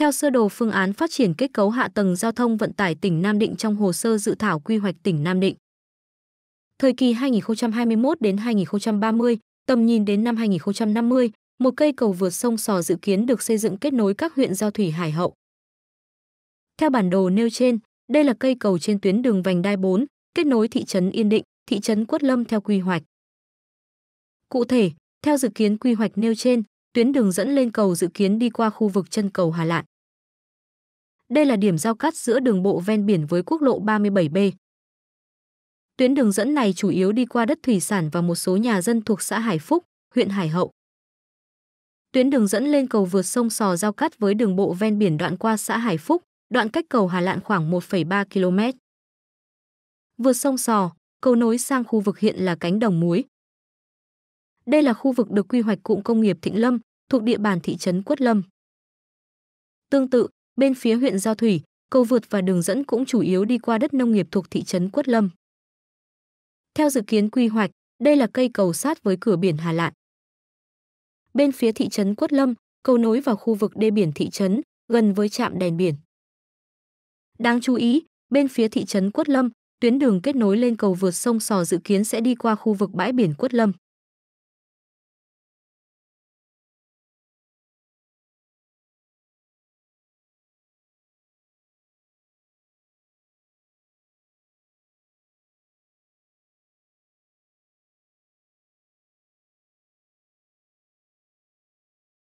Theo sơ đồ phương án phát triển kết cấu hạ tầng giao thông vận tải tỉnh Nam Định trong hồ sơ dự thảo quy hoạch tỉnh Nam Định. Thời kỳ 2021 đến 2030, tầm nhìn đến năm 2050, một cây cầu vượt sông Sò dự kiến được xây dựng kết nối các huyện giao thủy Hải Hậu. Theo bản đồ nêu trên, đây là cây cầu trên tuyến đường vành đai 4, kết nối thị trấn Yên Định, thị trấn Quất Lâm theo quy hoạch. Cụ thể, theo dự kiến quy hoạch nêu trên, Tuyến đường dẫn lên cầu dự kiến đi qua khu vực chân cầu Hà Lạn. Đây là điểm giao cắt giữa đường bộ ven biển với quốc lộ 37B. Tuyến đường dẫn này chủ yếu đi qua đất thủy sản và một số nhà dân thuộc xã Hải Phúc, huyện Hải Hậu. Tuyến đường dẫn lên cầu vượt sông Sò giao cắt với đường bộ ven biển đoạn qua xã Hải Phúc, đoạn cách cầu Hà Lạn khoảng 1,3 km. Vượt sông Sò, cầu nối sang khu vực hiện là cánh đồng muối, đây là khu vực được quy hoạch cụm công nghiệp Thịnh Lâm, thuộc địa bàn thị trấn Quất Lâm. Tương tự, bên phía huyện Giao Thủy, cầu vượt và đường dẫn cũng chủ yếu đi qua đất nông nghiệp thuộc thị trấn Quất Lâm. Theo dự kiến quy hoạch, đây là cây cầu sát với cửa biển Hà Lạn. Bên phía thị trấn Quất Lâm, cầu nối vào khu vực đê biển thị trấn, gần với trạm đèn biển. Đáng chú ý, bên phía thị trấn Quất Lâm, tuyến đường kết nối lên cầu vượt sông Sò dự kiến sẽ đi qua khu vực bãi biển Quất Lâm.